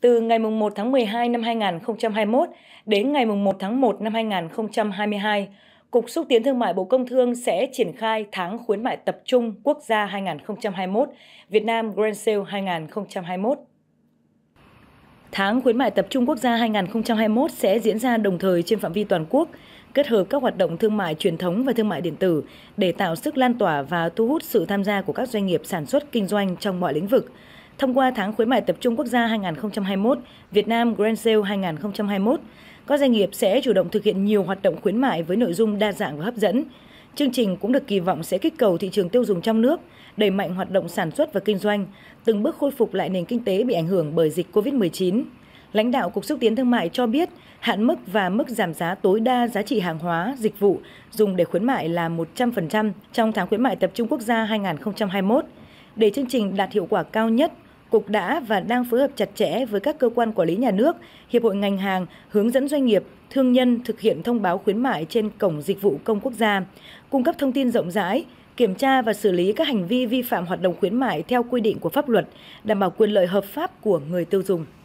từ ngày 1 tháng 12 năm 2021 đến ngày 1 tháng 1 năm 2022, Cục Xúc tiến Thương mại Bộ Công Thương sẽ triển khai tháng khuyến mại tập trung quốc gia 2021, Việt Nam Grand Sale 2021. Tháng khuyến mại tập trung quốc gia 2021 sẽ diễn ra đồng thời trên phạm vi toàn quốc, kết hợp các hoạt động thương mại truyền thống và thương mại điện tử để tạo sức lan tỏa và thu hút sự tham gia của các doanh nghiệp sản xuất kinh doanh trong mọi lĩnh vực. Thông qua tháng khuyến mại tập trung quốc gia 2021, Việt Nam Grand Sale 2021, các doanh nghiệp sẽ chủ động thực hiện nhiều hoạt động khuyến mại với nội dung đa dạng và hấp dẫn. Chương trình cũng được kỳ vọng sẽ kích cầu thị trường tiêu dùng trong nước, đẩy mạnh hoạt động sản xuất và kinh doanh, từng bước khôi phục lại nền kinh tế bị ảnh hưởng bởi dịch COVID-19. Lãnh đạo Cục xúc tiến thương mại cho biết, hạn mức và mức giảm giá tối đa giá trị hàng hóa, dịch vụ dùng để khuyến mại là 100% trong tháng khuyến mại tập trung quốc gia 2021. Để chương trình đạt hiệu quả cao nhất, Cục đã và đang phối hợp chặt chẽ với các cơ quan quản lý nhà nước, hiệp hội ngành hàng, hướng dẫn doanh nghiệp, thương nhân thực hiện thông báo khuyến mại trên cổng dịch vụ công quốc gia, cung cấp thông tin rộng rãi, kiểm tra và xử lý các hành vi vi phạm hoạt động khuyến mại theo quy định của pháp luật, đảm bảo quyền lợi hợp pháp của người tiêu dùng.